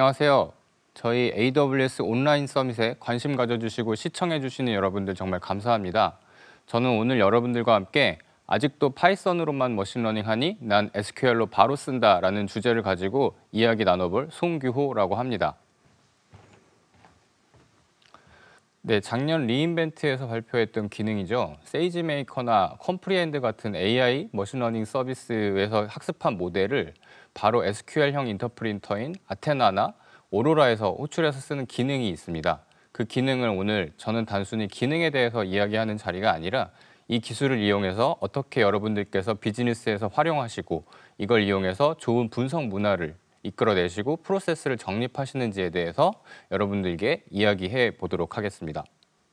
안녕하세요. 저희 AWS 온라인 서밋에 관심 가져주시고 시청해주시는 여러분들 정말 감사합니다. 저는 오늘 여러분들과 함께 아직도 파이썬으로만 머신러닝하니 난 SQL로 바로 쓴다라는 주제를 가지고 이야기 나눠볼 송규호라고 합니다. 네, 작년 리인벤트에서 발표했던 기능이죠. 세이지메이커나 컴프리엔드 같은 AI 머신러닝 서비스에서 학습한 모델을 바로 SQL형 인터프린터인 아테나나 오로라에서 호출해서 쓰는 기능이 있습니다. 그 기능을 오늘 저는 단순히 기능에 대해서 이야기하는 자리가 아니라 이 기술을 이용해서 어떻게 여러분들께서 비즈니스에서 활용하시고 이걸 이용해서 좋은 분석 문화를 이끌어내시고 프로세스를 정립하시는지에 대해서 여러분들께 이야기해 보도록 하겠습니다.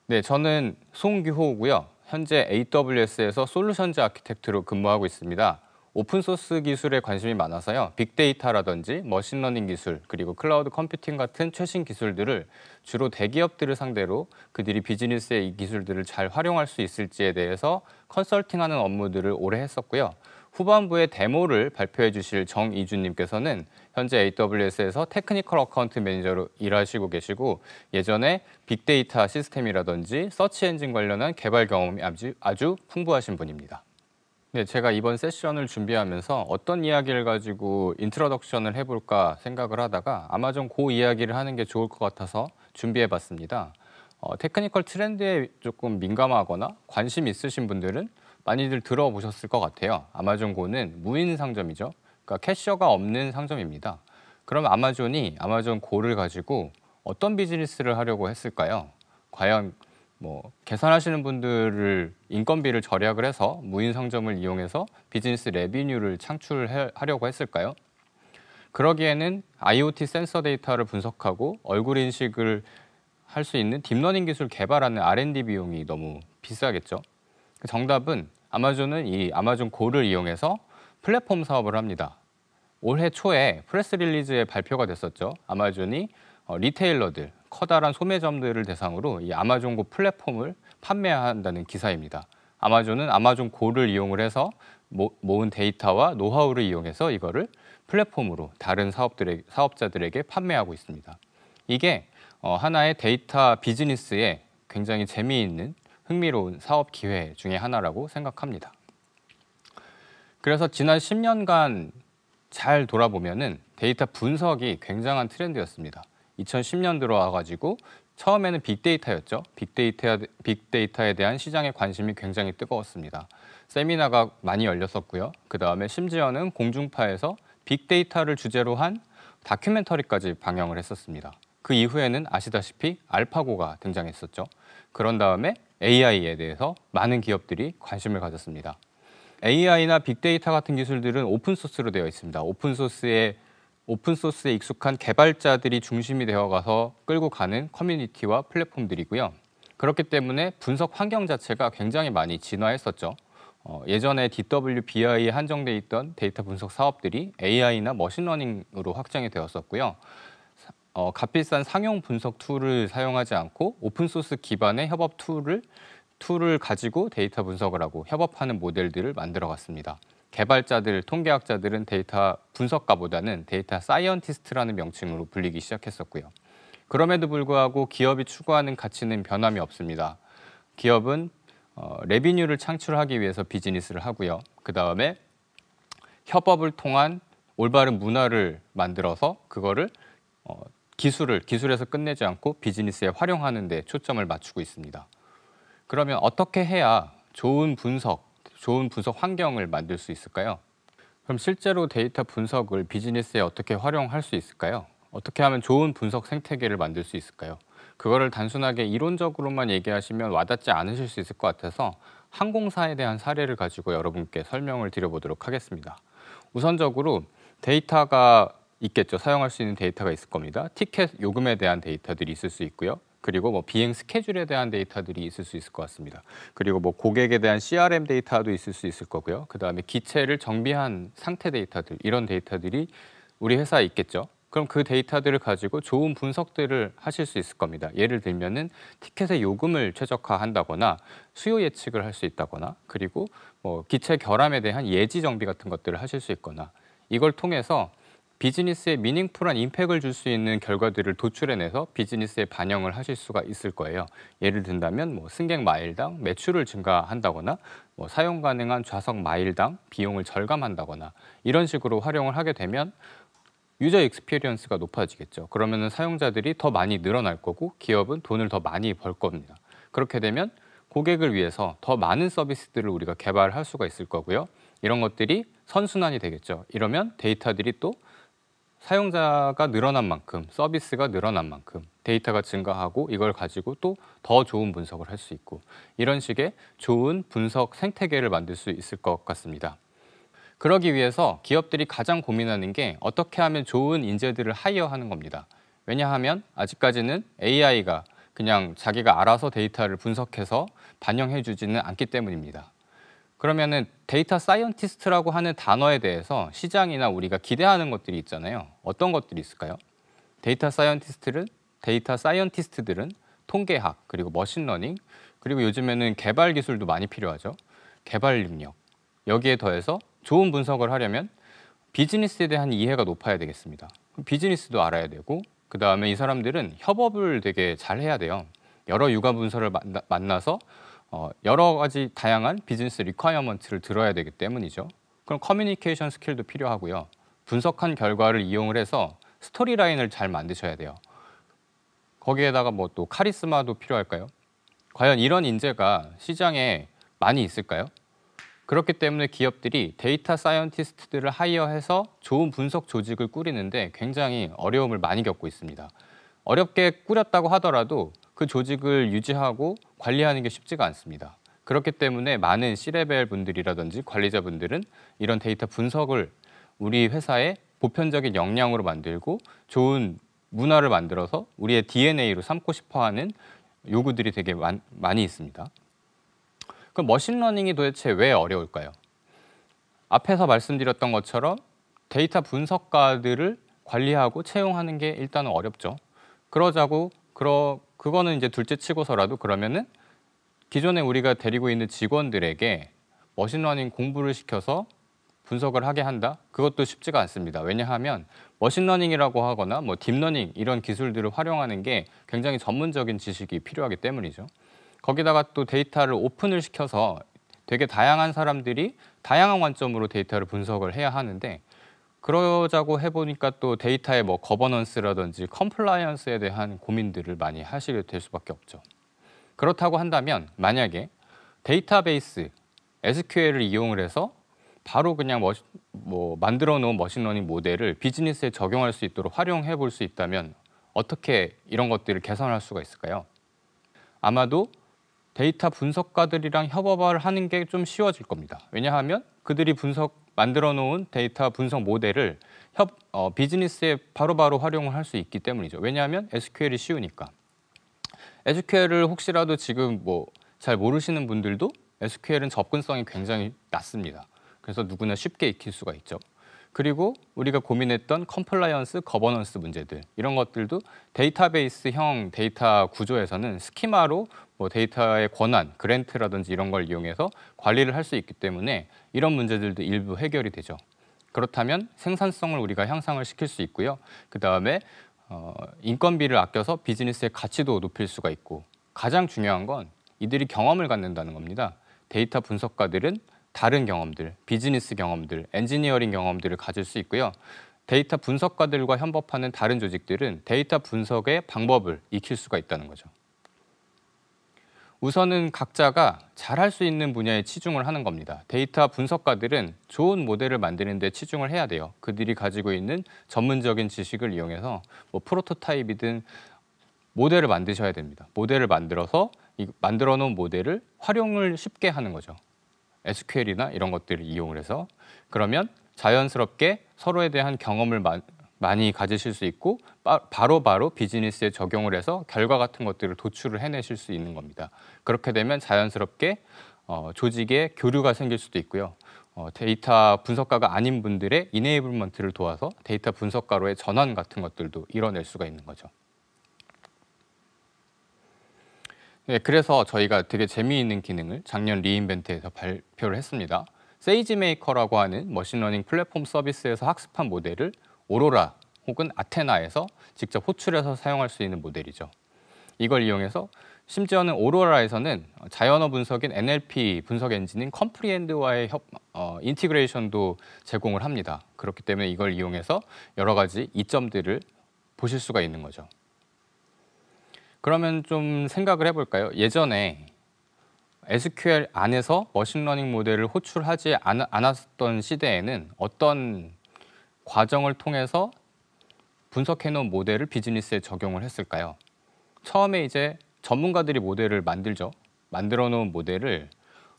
네, 저는 송규호고요. 현재 AWS에서 솔루션즈 아키텍트로 근무하고 있습니다. 오픈소스 기술에 관심이 많아서요. 빅데이터라든지 머신러닝 기술, 그리고 클라우드 컴퓨팅 같은 최신 기술들을 주로 대기업들을 상대로 그들이 비즈니스의이 기술들을 잘 활용할 수 있을지에 대해서 컨설팅하는 업무들을 오래 했었고요. 후반부에 데모를 발표해 주실 정이준님께서는 현재 AWS에서 테크니컬 어카운트 매니저로 일하시고 계시고 예전에 빅데이터 시스템이라든지 서치 엔진 관련한 개발 경험이 아주, 아주 풍부하신 분입니다. 네, 제가 이번 세션을 준비하면서 어떤 이야기를 가지고 인트로덕션을 해볼까 생각을 하다가 아마존 고 이야기를 하는 게 좋을 것 같아서 준비해봤습니다. 어, 테크니컬 트렌드에 조금 민감하거나 관심 있으신 분들은 많이들 들어보셨을 것 같아요. 아마존 고는 무인 상점이죠. 그러니까 캐셔가 없는 상점입니다. 그럼 아마존이 아마존 고를 가지고 어떤 비즈니스를 하려고 했을까요? 과연 뭐 계산하시는 분들을 인건비를 절약을 해서 무인 상점을 이용해서 비즈니스 레비뉴를 창출하려고 했을까요? 그러기에는 IoT 센서 데이터를 분석하고 얼굴 인식을 할 수 있는 딥러닝 기술 개발하는 R&D 비용이 너무 비싸겠죠. 그 정답은 아마존은 이 아마존 고를 이용해서 플랫폼 사업을 합니다. 올해 초에 프레스 릴리즈에 발표가 됐었죠. 아마존이 어, 리테일러들, 커다란 소매점들을 대상으로 이 아마존고 플랫폼을 판매한다는 기사입니다. 아마존은 아마존 고를 이용을 해서 모은 데이터와 노하우를 이용해서 이거를 플랫폼으로 다른 사업들 사업자들에게 판매하고 있습니다. 이게 어, 하나의 데이터 비즈니스에 굉장히 재미있는 흥미로운 사업 기회 중의 하나라고 생각합니다. 그래서 지난 10년간 잘 돌아보면은 데이터 분석이 굉장한 트렌드였습니다. 2010년 들어와가지고 처음에는 빅데이터였죠. 빅데이터, 빅데이터에 대한 시장의 관심이 굉장히 뜨거웠습니다. 세미나가 많이 열렸었고요. 그 다음에 심지어는 공중파에서 빅데이터를 주제로 한 다큐멘터리까지 방영을 했었습니다. 그 이후에는 아시다시피 알파고가 등장했었죠. 그런 다음에 AI에 대해서 많은 기업들이 관심을 가졌습니다. AI나 빅데이터 같은 기술들은 오픈소스로 되어 있습니다. 오픈소스의 오픈소스에 익숙한 개발자들이 중심이 되어가서 끌고 가는 커뮤니티와 플랫폼들이고요. 그렇기 때문에 분석 환경 자체가 굉장히 많이 진화했었죠. 어, 예전에 DWBI에 한정돼 있던 데이터 분석 사업들이 AI나 머신러닝으로 확장이 되었었고요. 어, 값비싼 상용 분석 툴을 사용하지 않고 오픈소스 기반의 협업 툴을 툴을 가지고 데이터 분석을 하고 협업하는 모델들을 만들어갔습니다. 개발자들, 통계학자들은 데이터 분석가보다는 데이터 사이언티스트라는 명칭으로 불리기 시작했었고요. 그럼에도 불구하고 기업이 추구하는 가치는 변함이 없습니다. 기업은 어, 레비뉴를 창출하기 위해서 비즈니스를 하고요. 그 다음에 협업을 통한 올바른 문화를 만들어서 그거를 어, 기술을 기술에서 끝내지 않고 비즈니스에 활용하는 데 초점을 맞추고 있습니다. 그러면 어떻게 해야 좋은 분석, 좋은 분석 환경을 만들 수 있을까요? 그럼 실제로 데이터 분석을 비즈니스에 어떻게 활용할 수 있을까요? 어떻게 하면 좋은 분석 생태계를 만들 수 있을까요? 그거를 단순하게 이론적으로만 얘기하시면 와닿지 않으실 수 있을 것 같아서 항공사에 대한 사례를 가지고 여러분께 설명을 드려보도록 하겠습니다. 우선적으로 데이터가 있겠죠. 사용할 수 있는 데이터가 있을 겁니다. 티켓 요금에 대한 데이터들이 있을 수 있고요. 그리고 뭐 비행 스케줄에 대한 데이터들이 있을 수 있을 것 같습니다. 그리고 뭐 고객에 대한 CRM 데이터도 있을 수 있을 거고요. 그 다음에 기체를 정비한 상태 데이터들 이런 데이터들이 우리 회사에 있겠죠. 그럼 그 데이터들을 가지고 좋은 분석들을 하실 수 있을 겁니다. 예를 들면은 티켓의 요금을 최적화한다거나 수요 예측을 할 수 있다거나 그리고 뭐 기체 결함에 대한 예지 정비 같은 것들을 하실 수 있거나 이걸 통해서 비즈니스에 미닝풀한 임팩을 줄 수 있는 결과들을 도출해내서 비즈니스에 반영을 하실 수가 있을 거예요. 예를 든다면 뭐 승객 마일당 매출을 증가한다거나 뭐 사용 가능한 좌석 마일당 비용을 절감한다거나 이런 식으로 활용을 하게 되면 유저 익스피리언스가 높아지겠죠. 그러면 사용자들이 더 많이 늘어날 거고 기업은 돈을 더 많이 벌 겁니다. 그렇게 되면 고객을 위해서 더 많은 서비스들을 우리가 개발할 수가 있을 거고요. 이런 것들이 선순환이 되겠죠. 이러면 데이터들이 또 사용자가 늘어난 만큼 서비스가 늘어난 만큼 데이터가 증가하고 이걸 가지고 또 더 좋은 분석을 할 수 있고 이런 식의 좋은 분석 생태계를 만들 수 있을 것 같습니다. 그러기 위해서 기업들이 가장 고민하는 게 어떻게 하면 좋은 인재들을 하이어하는 겁니다. 왜냐하면 아직까지는 AI가 그냥 자기가 알아서 데이터를 분석해서 반영해 주지는 않기 때문입니다. 그러면은 데이터 사이언티스트라고 하는 단어에 대해서 시장이나 우리가 기대하는 것들이 있잖아요. 어떤 것들이 있을까요? 데이터 사이언티스트를 데이터 사이언티스트들은 통계학 그리고 머신러닝 그리고 요즘에는 개발 기술도 많이 필요하죠. 개발 능력 여기에 더해서 좋은 분석을 하려면 비즈니스에 대한 이해가 높아야 되겠습니다. 비즈니스도 알아야 되고 그 다음에 이 사람들은 협업을 되게 잘 해야 돼요. 여러 유가 분석을 만나서 어, 여러 가지 다양한 비즈니스 리콰이어먼트를 들어야 되기 때문이죠. 그럼 커뮤니케이션 스킬도 필요하고요. 분석한 결과를 이용을 해서 스토리 라인을 잘 만드셔야 돼요. 거기에다가 뭐 또 카리스마도 필요할까요? 과연 이런 인재가 시장에 많이 있을까요? 그렇기 때문에 기업들이 데이터 사이언티스트들을 하이어해서 좋은 분석 조직을 꾸리는데 굉장히 어려움을 많이 겪고 있습니다. 어렵게 꾸렸다고 하더라도 그 조직을 유지하고 관리하는 게 쉽지가 않습니다. 그렇기 때문에 많은 C레벨 분들이라든지 관리자분들은 이런 데이터 분석을 우리 회사의 보편적인 역량으로 만들고 좋은 문화를 만들어서 우리의 DNA로 삼고 싶어하는 요구들이 되게 많, 많이 있습니다. 그럼 머신러닝이 도대체 왜 어려울까요? 앞에서 말씀드렸던 것처럼 데이터 분석가들을 관리하고 채용하는 게 일단은 어렵죠. 그러자고 그러, 그거는 이제 둘째 치고서라도 그러면은 기존에 우리가 데리고 있는 직원들에게 머신러닝 공부를 시켜서 분석을 하게 한다? 그것도 쉽지가 않습니다. 왜냐하면 머신러닝이라고 하거나 뭐 딥러닝 이런 기술들을 활용하는 게 굉장히 전문적인 지식이 필요하기 때문이죠. 거기다가 또 데이터를 오픈을 시켜서 되게 다양한 사람들이 다양한 관점으로 데이터를 분석을 해야 하는데 그러자고 해보니까 또 데이터의 뭐 거버넌스라든지 컴플라이언스에 대한 고민들을 많이 하시게 될 수밖에 없죠. 그렇다고 한다면 만약에 데이터베이스 SQL을 이용을 해서 바로 그냥 머시, 뭐 만들어 놓은 머신러닝 모델을 비즈니스에 적용할 수 있도록 활용해 볼 수 있다면 어떻게 이런 것들을 개선할 수가 있을까요? 아마도 데이터 분석가들이랑 협업을 하는 게 좀 쉬워질 겁니다. 왜냐하면 그들이 분석 만들어 놓은 데이터 분석 모델을 협, 어, 비즈니스에 바로바로 바로 활용을 할 수 있기 때문이죠. 왜냐하면 SQL이 쉬우니까. SQL을 혹시라도 지금 뭐 잘 모르시는 분들도 SQL은 접근성이 굉장히 낮습니다. 그래서 누구나 쉽게 익힐 수가 있죠. 그리고 우리가 고민했던 컴플라이언스, 거버넌스 문제들 이런 것들도 데이터베이스형 데이터 구조에서는 스키마로 뭐 데이터의 권한, 그랜트라든지 이런 걸 이용해서 관리를 할 수 있기 때문에 이런 문제들도 일부 해결이 되죠. 그렇다면 생산성을 우리가 향상을 시킬 수 있고요. 그 다음에 어, 인건비를 아껴서 비즈니스의 가치도 높일 수가 있고 가장 중요한 건 이들이 경험을 갖는다는 겁니다. 데이터 분석가들은 다른 경험들, 비즈니스 경험들, 엔지니어링 경험들을 가질 수 있고요. 데이터 분석가들과 협업하는 다른 조직들은 데이터 분석의 방법을 익힐 수가 있다는 거죠. 우선은 각자가 잘할 수 있는 분야에 치중을 하는 겁니다. 데이터 분석가들은 좋은 모델을 만드는 데 치중을 해야 돼요. 그들이 가지고 있는 전문적인 지식을 이용해서 뭐 프로토타입이든 모델을 만드셔야 됩니다. 모델을 만들어서 만들어 놓은 모델을 활용을 쉽게 하는 거죠. SQL이나 이런 것들을 이용을 해서 그러면 자연스럽게 서로에 대한 경험을 마, 많이 가지실 수 있고 바로바로 바로 비즈니스에 적용을 해서 결과 같은 것들을 도출을 해내실 수 있는 겁니다. 그렇게 되면 자연스럽게 어, 조직에 교류가 생길 수도 있고요. 어, 데이터 분석가가 아닌 분들의 이네이블먼트를 도와서 데이터 분석가로의 전환 같은 것들도 이뤄낼 수가 있는 거죠. 네, 그래서 저희가 되게 재미있는 기능을 작년 리인벤트에서 발표를 했습니다. 세이지 메이커라고 하는 머신러닝 플랫폼 서비스에서 학습한 모델을 오로라 혹은 아테나에서 직접 호출해서 사용할 수 있는 모델이죠. 이걸 이용해서 심지어는 오로라에서는 자연어 분석인 NLP 분석 엔진인 컴프리엔드와의 협, 어, 인티그레이션도 제공을 합니다. 그렇기 때문에 이걸 이용해서 여러 가지 이점들을 보실 수가 있는 거죠. 그러면 좀 생각을 해볼까요? 예전에 SQL 안에서 머신러닝 모델을 호출하지 않, 않았던 시대에는 어떤 과정을 통해서 분석해놓은 모델을 비즈니스에 적용을 했을까요? 처음에 이제 전문가들이 모델을 만들죠. 만들어 놓은 모델을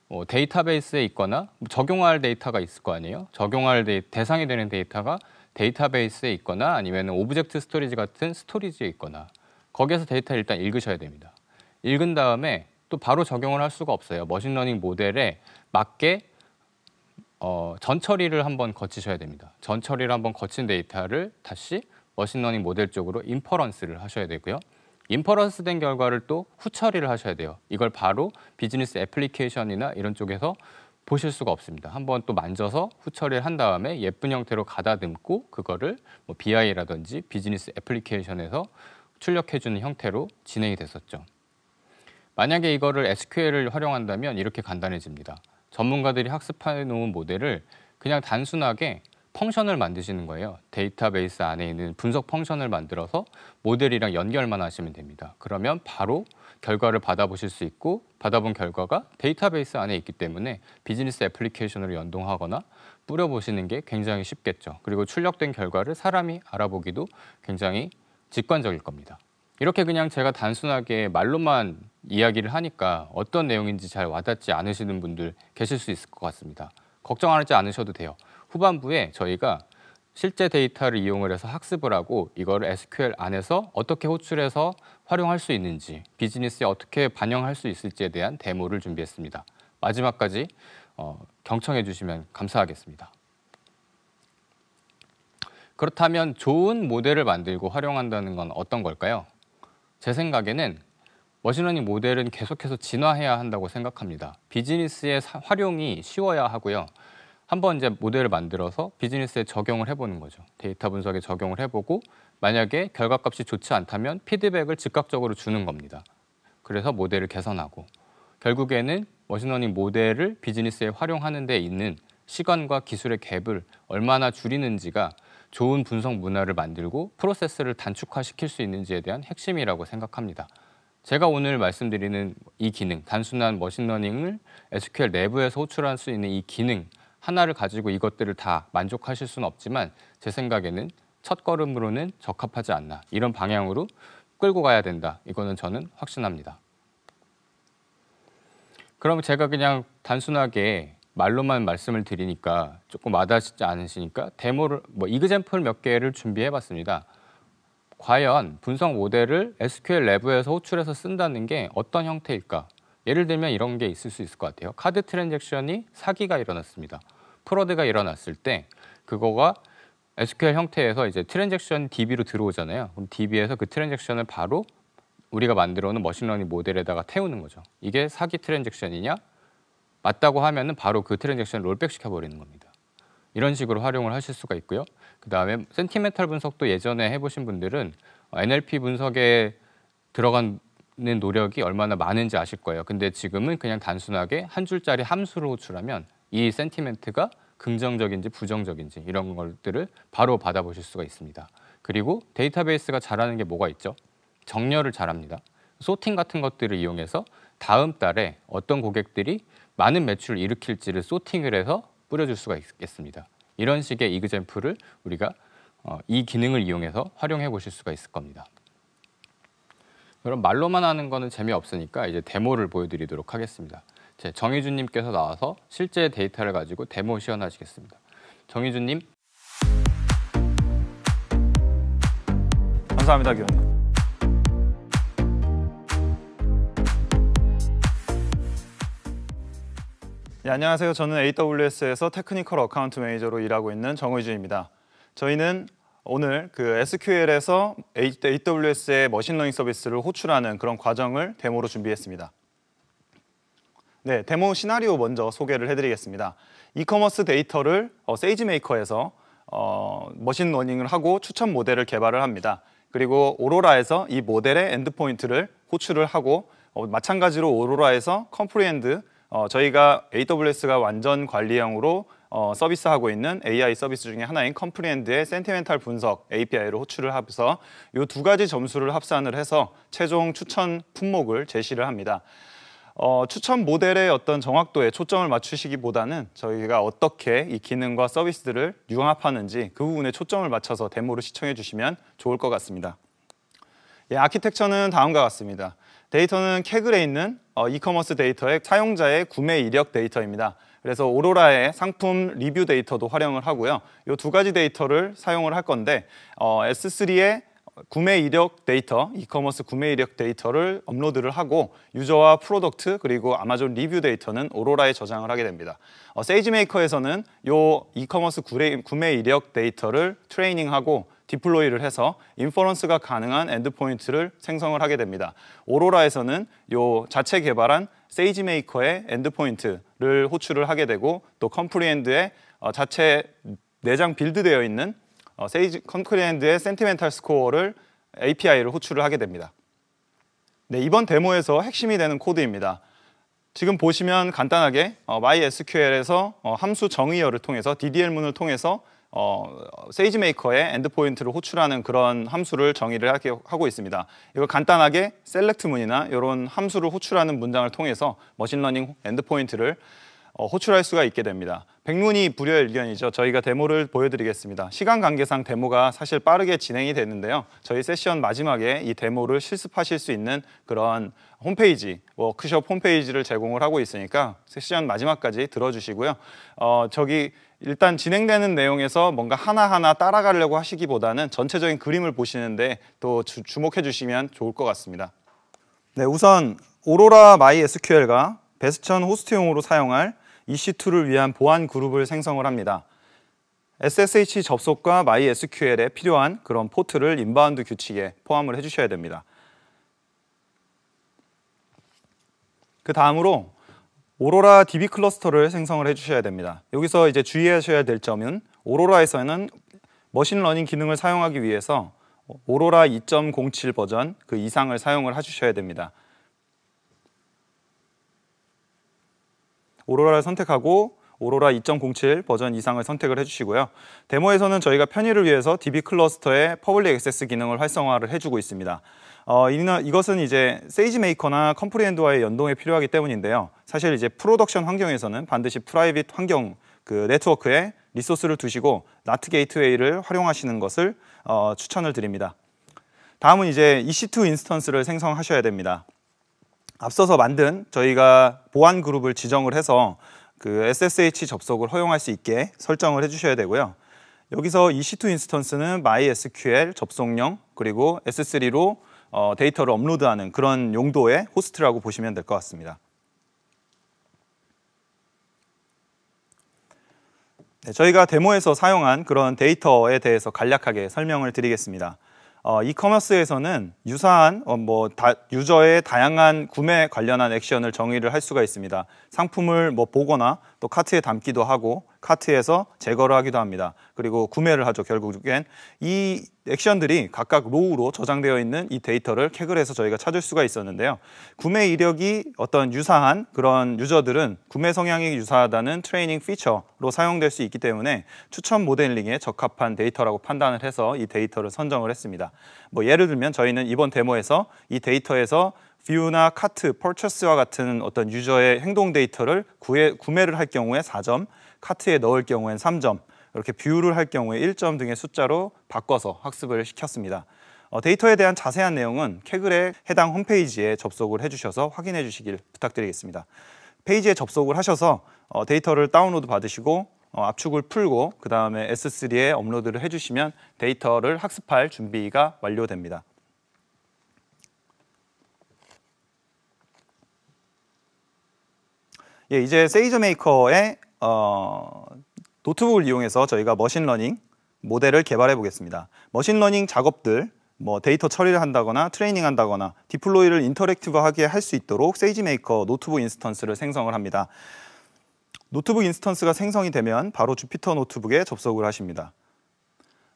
뭐 데이터베이스에 있거나 적용할 데이터가 있을 거 아니에요. 적용할 데이, 대상이 되는 데이터가 데이터베이스에 있거나 아니면 오브젝트 스토리지 같은 스토리지에 있거나 거기에서 데이터를 일단 읽으셔야 됩니다. 읽은 다음에 또 바로 적용을 할 수가 없어요. 머신러닝 모델에 맞게 어, 전 처리를 한번 거치셔야 됩니다. 전 처리를 한번 거친 데이터를 다시 머신러닝 모델 쪽으로 인퍼런스를 하셔야 되고요. 인퍼런스 된 결과를 또 후처리를 하셔야 돼요. 이걸 바로 비즈니스 애플리케이션이나 이런 쪽에서 보실 수가 없습니다. 한번 또 만져서 후처리를 한 다음에 예쁜 형태로 가다듬고 그거를 뭐 BI라든지 비즈니스 애플리케이션에서 출력해주는 형태로 진행이 됐었죠. 만약에 이거를 SQL을 활용한다면 이렇게 간단해집니다. 전문가들이 학습해 놓은 모델을 그냥 단순하게 펑션을 만드시는 거예요. 데이터베이스 안에 있는 분석 펑션을 만들어서 모델이랑 연결만 하시면 됩니다. 그러면 바로 결과를 받아보실 수 있고 받아본 결과가 데이터베이스 안에 있기 때문에 비즈니스 애플리케이션으로 연동하거나 뿌려보시는 게 굉장히 쉽겠죠. 그리고 출력된 결과를 사람이 알아보기도 굉장히 직관적일 겁니다. 이렇게 그냥 제가 단순하게 말로만 이야기를 하니까 어떤 내용인지 잘 와닿지 않으시는 분들 계실 수 있을 것 같습니다. 걱정하지 않으셔도 돼요. 후반부에 저희가 실제 데이터를 이용을 해서 학습을 하고 이걸 SQL 안에서 어떻게 호출해서 활용할 수 있는지 비즈니스에 어떻게 반영할 수 있을지에 대한 데모를 준비했습니다. 마지막까지 어, 경청해 주시면 감사하겠습니다. 그렇다면 좋은 모델을 만들고 활용한다는 건 어떤 걸까요? 제 생각에는 머신러닝 모델은 계속해서 진화해야 한다고 생각합니다. 비즈니스의 활용이 쉬워야 하고요. 한번 이제 모델을 만들어서 비즈니스에 적용을 해보는 거죠. 데이터 분석에 적용을 해보고 만약에 결과값이 좋지 않다면 피드백을 즉각적으로 주는 겁니다. 그래서 모델을 개선하고 결국에는 머신러닝 모델을 비즈니스에 활용하는 데 있는 시간과 기술의 갭을 얼마나 줄이는지가 좋은 분석 문화를 만들고 프로세스를 단축화시킬 수 있는지에 대한 핵심이라고 생각합니다. 제가 오늘 말씀드리는 이 기능, 단순한 머신러닝을 SQL 내부에서 호출할 수 있는 이 기능 하나를 가지고 이것들을 다 만족하실 수는 없지만 제 생각에는 첫 걸음으로는 적합하지 않나 이런 방향으로 끌고 가야 된다. 이거는 저는 확신합니다. 그럼 제가 그냥 단순하게 말로만 말씀을 드리니까 조금 와닿지 않으시니까 데모를 뭐 이그젠플 몇 개를 준비해봤습니다. 과연 분석 모델을 SQL 내부에서 호출해서 쓴다는 게 어떤 형태일까? 예를 들면 이런 게 있을 수 있을 것 같아요. 카드 트랜잭션이 사기가 일어났습니다. 프로드가 일어났을 때 그거가 SQL 형태에서 이제 트랜잭션 DB로 들어오잖아요. 그럼 DB에서 그 트랜잭션을 바로 우리가 만들어 놓은 머신러닝 모델에다가 태우는 거죠. 이게 사기 트랜잭션이냐, 맞다고 하면 바로 그 트랜잭션을 롤백 시켜버리는 겁니다. 이런 식으로 활용을 하실 수가 있고요. 그 다음에 센티멘탈 분석도 예전에 해보신 분들은 NLP 분석에 들어가는 노력이 얼마나 많은지 아실 거예요. 근데 지금은 그냥 단순하게 한 줄짜리 함수로 호라면이 센티멘트가 긍정적인지 부정적인지 이런 것들을 바로 받아보실 수가 있습니다. 그리고 데이터베이스가 잘하는 게 뭐가 있죠? 정렬을 잘합니다. 소팅 같은 것들을 이용해서 다음 달에 어떤 고객들이 많은 매출을 일으킬지를 소팅을 해서 뿌려줄 수가 있겠습니다. 이런 식의 이그젠플을 우리가 어, 이 기능을 이용해서 활용해 보실 수가 있을 겁니다. 그럼 말로만 하는 거는 재미없으니까 이제 데모를 보여드리도록 하겠습니다. 제 정희준님께서 나와서 실제 데이터를 가지고 데모 시연하시겠습니다. 정희준님. 감사합니다, 기원님. 예, 안녕하세요. 저는 AWS에서 테크니컬 어카운트 매니저로 일하고 있는 정의주입니다. 저희는 오늘 그 SQL에서 AWS의 머신러닝 서비스를 호출하는 그런 과정을 데모로 준비했습니다. 네, 데모 시나리오 먼저 소개를 해드리겠습니다. 이커머스 데이터를 어, 세이지메이커에서 어, 머신러닝을 하고 추천 모델을 개발을 합니다. 그리고 오로라에서 이 모델의 엔드포인트를 호출을 하고 어, 마찬가지로 오로라에서 컴프리엔드 어, 저희가 AWS가 완전 관리형으로 어, 서비스하고 있는 AI 서비스 중에 하나인 컴프리엔드의 센티멘탈 분석 API를 호출을 하면서 이 두 가지 점수를 합산을 해서 최종 추천 품목을 제시를 합니다. 어, 추천 모델의 어떤 정확도에 초점을 맞추시기보다는 저희가 어떻게 이 기능과 서비스들을 융합하는지 그 부분에 초점을 맞춰서 데모를 시청해 주시면 좋을 것 같습니다. 예, 아키텍처는 다음과 같습니다. 데이터는 캐글에 있는 어, 이커머스 데이터의 사용자의 구매 이력 데이터입니다. 그래서 오로라의 상품 리뷰 데이터도 활용을 하고요. 이 두 가지 데이터를 사용을 할 건데 어, S3의 구매 이력 데이터, 이커머스 구매 이력 데이터를 업로드를 하고 유저와 프로덕트 그리고 아마존 리뷰 데이터는 오로라에 저장을 하게 됩니다. 어, 세이지메이커에서는 이 이커머스 구매 이력 데이터를 트레이닝하고 디플로이를 해서 인퍼런스가 가능한 엔드포인트를 생성을 하게 됩니다. 오로라에서는 요 자체 개발한 세이지 메이커의 엔드포인트를 호출을 하게 되고 또 컴프리엔드의 어, 자체 내장 빌드되어 있는 어, 세이지 컴프리엔드의 센티멘탈 스코어를 API를 호출을 하게 됩니다. 네, 이번 데모에서 핵심이 되는 코드입니다. 지금 보시면 간단하게 어, MySQL에서 어, 함수 정의열을 통해서 DDL문을 통해서 어, 세이지메이커의 엔드포인트를 호출하는 그런 함수를 정의를 하고 있습니다. 이걸 간단하게 셀렉트문이나 이런 함수를 호출하는 문장을 통해서 머신러닝 엔드포인트를 어, 호출할 수가 있게 됩니다. 백문이 불여일견이죠. 저희가 데모를 보여드리겠습니다. 시간 관계상 데모가 사실 빠르게 진행이 되는데요. 저희 세션 마지막에 이 데모를 실습하실 수 있는 그런 홈페이지, 워크숍 홈페이지를 제공을 하고 있으니까 세션 마지막까지 들어주시고요. 어, 저기 일단 진행되는 내용에서 뭔가 하나하나 따라가려고 하시기보다는 전체적인 그림을 보시는데 또 주, 주목해 주시면 좋을 것 같습니다. 네, 우선 오로라 마이 SQL과 베스천 호스트용으로 사용할 EC2를 위한 보안 그룹을 생성을 합니다. SSH 접속과 MySQL에 필요한 그런 포트를 인바운드 규칙에 포함을 해주셔야 됩니다. 그 다음으로 오로라 DB 클러스터를 생성을 해주셔야 됩니다. 여기서 이제 주의하셔야 될 점은 오로라에서는 머신러닝 기능을 사용하기 위해서 오로라 2.07 버전 그 이상을 사용을 해주셔야 됩니다. 오로라를 선택하고 오로라 2.07 버전 이상을 선택을 해주시고요. 데모에서는 저희가 편의를 위해서 DB 클러스터의 퍼블릭 액세스 기능을 활성화를 해주고 있습니다. 어, 이것은 이제 세이지 메이커나 컴프리엔드와의 연동이 필요하기 때문인데요. 사실 이제 프로덕션 환경에서는 반드시 프라이빗 환경 그 네트워크에 리소스를 두시고 나트 게이트웨이를 활용하시는 것을 어, 추천을 드립니다. 다음은 이제 EC2 인스턴스를 생성하셔야 됩니다. 앞서서 만든 저희가 보안 그룹을 지정을 해서 그 SSH 접속을 허용할 수 있게 설정을 해주셔야 되고요. 여기서 EC2 인스턴스는 MySQL 접속용 그리고 S3로 어, 데이터를 업로드하는 그런 용도의 호스트라고 보시면 될 것 같습니다. 네, 저희가 데모에서 사용한 그런 데이터에 대해서 간략하게 설명을 드리겠습니다. 어, 이커머스에서는 유사한 어, 뭐 다, 유저의 다양한 구매 관련한 액션을 정의를 할 수가 있습니다. 상품을 뭐 보거나 또 카트에 담기도 하고 카트에서 제거를 하기도 합니다. 그리고 구매를 하죠. 결국엔 이 액션들이 각각 로우로 저장되어 있는 이 데이터를 캐글해서 저희가 찾을 수가 있었는데요. 구매 이력이 어떤 유사한 그런 유저들은 구매 성향이 유사하다는 트레이닝 피처로 사용될 수 있기 때문에 추천 모델링에 적합한 데이터라고 판단을 해서 이 데이터를 선정을 했습니다. 뭐 예를 들면 저희는 이번 데모에서 이 데이터에서 뷰나 카트, 퍼처스와 같은 어떤 유저의 행동 데이터를 구해, 구매, 를할 경우에 4점, 카트에 넣을 경우엔 3점, 이렇게 뷰를 할 경우에 1점 등의 숫자로 바꿔서 학습을 시켰습니다. 어, 데이터에 대한 자세한 내용은 캐글의 해당 홈페이지에 접속을 해주셔서 확인해 주시길 부탁드리겠습니다. 페이지에 접속을 하셔서 어, 데이터를 다운로드 받으시고 어, 압축을 풀고 그 다음에 S3에 업로드를 해주시면 데이터를 학습할 준비가 완료됩니다. 예, 이제 세이저 메이커의 어, 노트북을 이용해서 저희가 머신러닝 모델을 개발해 보겠습니다. 머신러닝 작업들, 뭐 데이터 처리를 한다거나 트레이닝 한다거나 디플로이를 인터랙티브하게 할 수 있도록 세이지메이커 노트북 인스턴스를 생성을 합니다. 노트북 인스턴스가 생성이 되면 바로 주피터 노트북에 접속을 하십니다.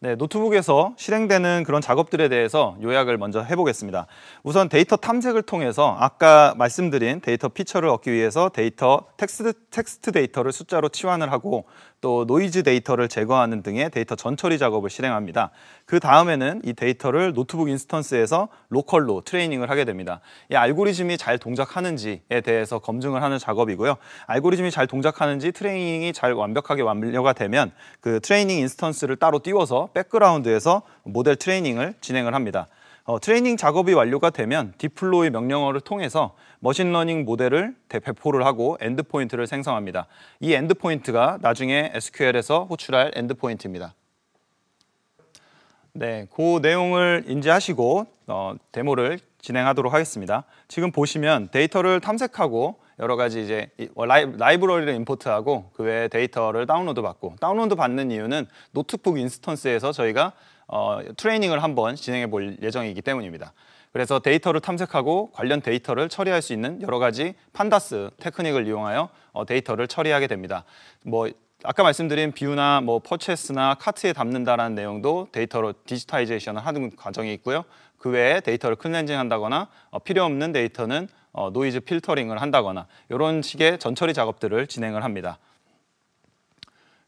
네, 노트북에서 실행되는 그런 작업들에 대해서 요약을 먼저 해보겠습니다. 우선 데이터 탐색을 통해서 아까 말씀드린 데이터 피처를 얻기 위해서 데이터 텍스트, 텍스트 데이터를 숫자로 치환을 하고 또 노이즈 데이터를 제거하는 등의 데이터 전처리 작업을 실행합니다. 그 다음에는 이 데이터를 노트북 인스턴스에서 로컬로 트레이닝을 하게 됩니다. 이 알고리즘이 잘 동작하는지에 대해서 검증을 하는 작업이고요. 알고리즘이 잘 동작하는지 트레이닝이 잘 완벽하게 완료가 되면 그 트레이닝 인스턴스를 따로 띄워서 백그라운드에서 모델 트레이닝을 진행을 합니다. 어, 트레이닝 작업이 완료가 되면 디플로이 명령어를 통해서 머신러닝 모델을 대 배포를 하고 엔드포인트를 생성합니다. 이 엔드포인트가 나중에 SQL에서 호출할 엔드포인트입니다. 네, 그 내용을 인지하시고 어, 데모를 진행하도록 하겠습니다. 지금 보시면 데이터를 탐색하고 여러 가지 이제 어, 라이, 브러리를 임포트하고 그 외에 데이터를 다운로드 받고 다운로드 받는 이유는 노트북 인스턴스에서 저희가 어, 트레이닝을 한번 진행해 볼 예정이기 때문입니다. 그래서 데이터를 탐색하고 관련 데이터를 처리할 수 있는 여러 가지 판다스 테크닉을 이용하여 어, 데이터를 처리하게 됩니다. 뭐 아까 말씀드린 비나뭐 퍼체스나 카트에 담는다라는 내용도 데이터로 디지타이제이션을 하는 과정이 있고요. 그 외에 데이터를 클렌징한다거나 어, 필요 없는 데이터는 어, 노이즈 필터링을 한다거나 이런 식의 전처리 작업들을 진행을 합니다.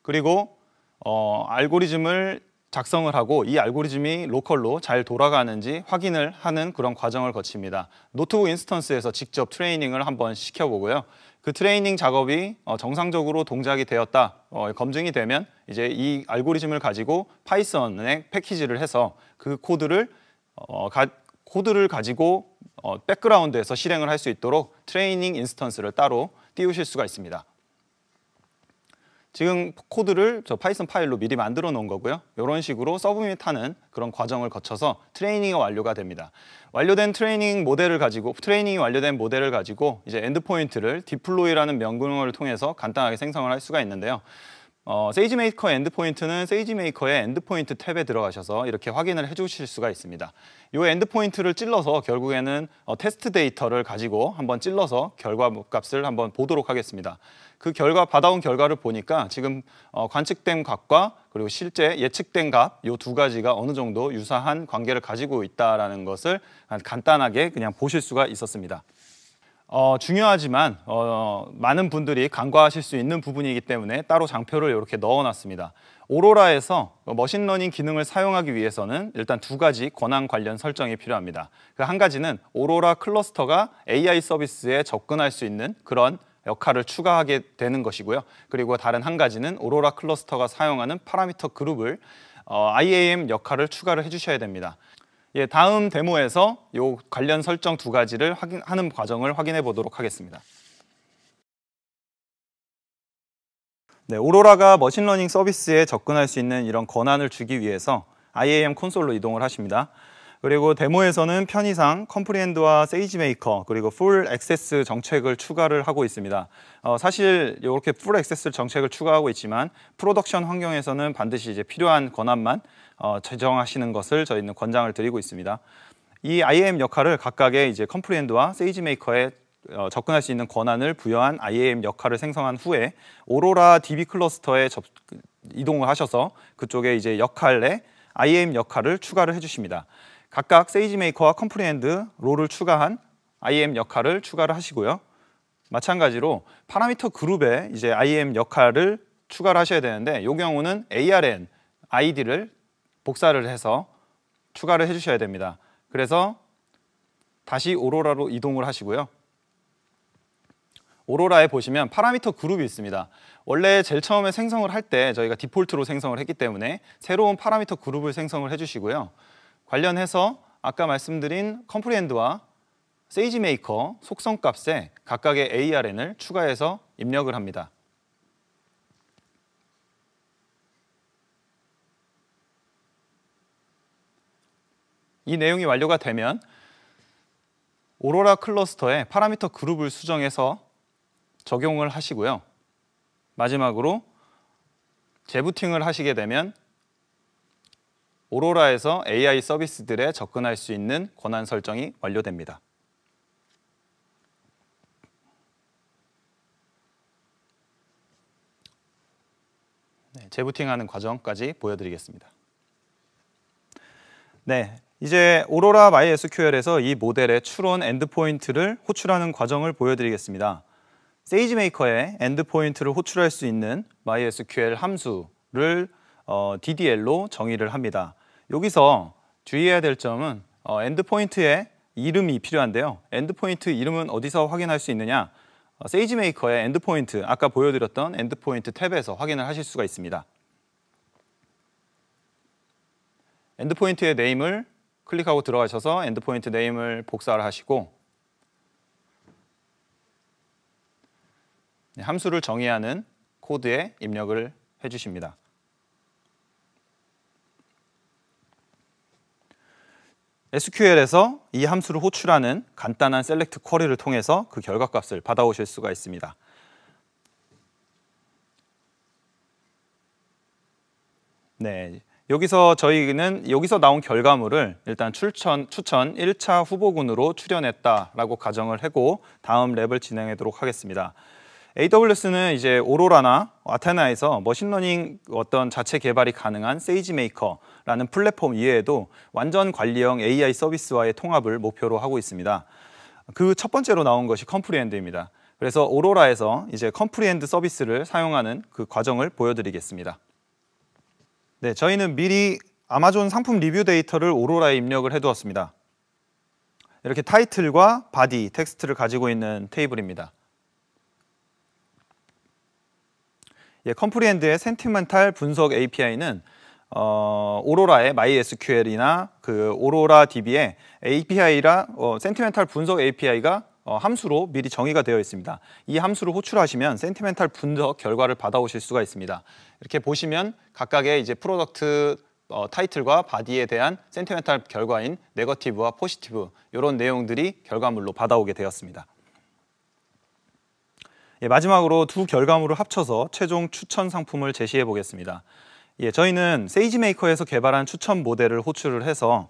그리고 어, 알고리즘을 작성을 하고 이 알고리즘이 로컬로 잘 돌아가는지 확인을 하는 그런 과정을 거칩니다. 노트북 인스턴스에서 직접 트레이닝을 한번 시켜보고요. 그 트레이닝 작업이 어, 정상적으로 동작이 되었다, 어, 검증이 되면 이제 이 알고리즘을 가지고 파이썬의 패키지를 해서 그 코드를 어, 코드를 가지고 백그라운드에서 실행을 할 수 있도록 트레이닝 인스턴스를 따로 띄우실 수가 있습니다. 지금 코드를 저 파이썬 파일로 미리 만들어 놓은 거고요. 이런 식으로 서브밋하는 그런 과정을 거쳐서 트레이닝이 완료가 됩니다. 완료된 트레이닝 모델을 가지고 트레이닝이 완료된 모델을 가지고 이제 엔드포인트를 디플로이라는 명령어를 통해서 간단하게 생성을 할 수가 있는데요. 어, 세이지메이커 엔드포인트는 세이지메이커의 엔드포인트 탭에 들어가셔서 이렇게 확인을 해주실 수가 있습니다. 이 엔드포인트를 찔러서 결국에는 어, 테스트 데이터를 가지고 한번 찔러서 결과 값을 한번 보도록 하겠습니다. 그 결과 받아온 결과를 보니까 지금 어, 관측된 값과 그리고 실제 예측된 값 이 두 가지가 어느 정도 유사한 관계를 가지고 있다라 것을 간단하게 그냥 보실 수가 있었습니다. 어, 중요하지만 어, 많은 분들이 간과하실 수 있는 부분이기 때문에 따로 장표를 이렇게 넣어놨습니다. 오로라에서 머신러닝 기능을 사용하기 위해서는 일단 두 가지 권한 관련 설정이 필요합니다. 그 한 가지는 오로라 클러스터가 AI 서비스에 접근할 수 있는 그런 역할을 추가하게 되는 것이고요. 그리고 다른 한 가지는 오로라 클러스터가 사용하는 파라미터 그룹을 어, IAM 역할을 추가를 해주셔야 됩니다. 예, 다음 데모에서 이 관련 설정 두 가지를 확인하는 과정을 확인해 보도록 하겠습니다. 네, 오로라가 머신러닝 서비스에 접근할 수 있는 이런 권한을 주기 위해서 IAM 콘솔로 이동을 하십니다. 그리고 데모에서는 편의상 컴프리엔드와 세이지메이커 그리고 풀 액세스 정책을 추가를 하고 있습니다. 어, 사실 이렇게 풀 액세스 정책을 추가하고 있지만 프로덕션 환경에서는 반드시 이제 필요한 권한만 어, 제정하시는 것을 저희는 권장을 드리고 있습니다. 이 IAM 역할을 각각의 이제 컴프리엔드와 세이지메이커에 어, 접근할 수 있는 권한을 부여한 IAM 역할을 생성한 후에 오로라 DB 클러스터에 접, 이동을 하셔서 그쪽에 이제 역할에 IAM 역할을 추가를 해주십니다. 각각 세이지메이커와 컴프리엔드 롤을 추가한 IAM 역할을 추가를 하시고요. 마찬가지로 파라미터 그룹에 이제 IAM 역할을 추가를 하셔야 되는데 이 경우는 ARN ID를 복사를 해서 추가를 해주셔야 됩니다. 그래서 다시 오로라로 이동을 하시고요. 오로라에 보시면 파라미터 그룹이 있습니다. 원래 제일 처음에 생성을 할 때 저희가 디폴트로 생성을 했기 때문에 새로운 파라미터 그룹을 생성을 해주시고요. 관련해서 아까 말씀드린 컴프리엔드와 세이지메이커 속성값에 각각의 ARN을 추가해서 입력을 합니다. 이 내용이 완료가 되면 오로라 클러스터의 파라미터 그룹을 수정해서 적용을 하시고요. 마지막으로 재부팅을 하시게 되면 오로라에서 AI 서비스들에 접근할 수 있는 권한 설정이 완료됩니다. 네, 재부팅하는 과정까지 보여드리겠습니다. 네, 이제 오로라 MySQL에서 이 모델의 추론 엔드포인트를 호출하는 과정을 보여드리겠습니다. 세이지메이커에 엔드포인트를 호출할 수 있는 MySQL 함수를 어, DDL로 정의를 합니다. 여기서 주의해야 될 점은 어, 엔드포인트의 이름이 필요한데요. 엔드포인트 이름은 어디서 확인할 수 있느냐? 어, 세이지메이커의 엔드포인트, 아까 보여드렸던 엔드포인트 탭에서 확인을 하실 수가 있습니다. 엔드포인트의 네임을 클릭하고 들어가셔서 엔드포인트 네임을 복사를 하시고 네, 함수를 정의하는 코드에 입력을 해주십니다. SQL에서 이 함수를 호출하는 간단한 셀렉트 쿼리를 통해서 그 결과값을 받아오실 수가 있습니다. 네, 여기서 저희는 여기서 나온 결과물을 일단 추천, 추천 1차 후보군으로 출연했다라고 가정을 하고 다음 랩을 진행하도록 하겠습니다. AWS는 이제 오로라나 아테나에서 머신러닝 어떤 자체 개발이 가능한 세이지 메이커라는 플랫폼 이외에도 완전 관리형 AI 서비스와의 통합을 목표로 하고 있습니다. 그 첫 번째로 나온 것이 컴프리엔드입니다. 그래서 오로라에서 이제 컴프리엔드 서비스를 사용하는 그 과정을 보여드리겠습니다. 네, 저희는 미리 아마존 상품 리뷰 데이터를 오로라에 입력을 해두었습니다. 이렇게 타이틀과 바디, 텍스트를 가지고 있는 테이블입니다. 예, 컴프리엔드의 센티멘탈 분석 API는 어, 오로라의 MySQL이나 그 오로라 DB의 API라 어, 센티멘탈 분석 API가 어, 함수로 미리 정의가 되어 있습니다. 이 함수를 호출하시면 센티멘탈 분석 결과를 받아오실 수가 있습니다. 이렇게 보시면 각각의 이제 프로덕트 어, 타이틀과 바디에 대한 센티멘탈 결과인 네거티브와 포시티브 이런 내용들이 결과물로 받아오게 되었습니다. 예, 마지막으로 두 결과물을 합쳐서 최종 추천 상품을 제시해 보겠습니다. 예, 저희는 세이지메이커에서 개발한 추천 모델을 호출을 해서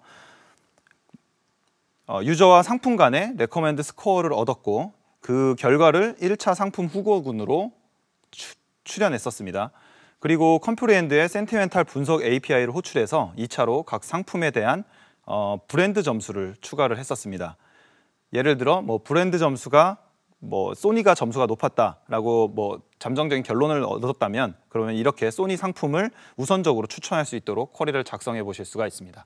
어, 유저와 상품 간의 레커맨드 스코어를 얻었고 그 결과를 1차 상품 후보군으로 추, 출연했었습니다. 그리고 컴퓨레엔드의 센티멘탈 분석 API를 호출해서 2차로 각 상품에 대한 어, 브랜드 점수를 추가를 했었습니다. 예를 들어 뭐 브랜드 점수가 뭐 소니가 점수가 높았다라고 뭐 잠정적인 결론을 얻었다면 그러면 이렇게 소니 상품을 우선적으로 추천할 수 있도록 쿼리를 작성해 보실 수가 있습니다.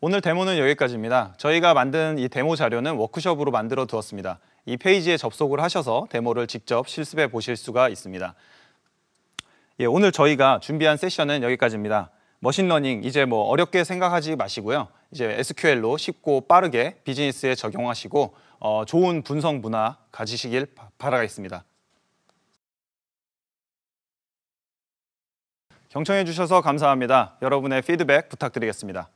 오늘 데모는 여기까지입니다. 저희가 만든 이 데모 자료는 워크숍으로 만들어 두었습니다. 이 페이지에 접속을 하셔서 데모를 직접 실습해 보실 수가 있습니다. 예, 오늘 저희가 준비한 세션은 여기까지입니다. 머신러닝 이제 뭐 어렵게 생각하지 마시고요. 이제 SQL로 쉽고 빠르게 비즈니스에 적용하시고 어, 좋은 분석 문화 가지시길 바라겠습니다. 경청해 주셔서 감사합니다. 여러분의 피드백 부탁드리겠습니다.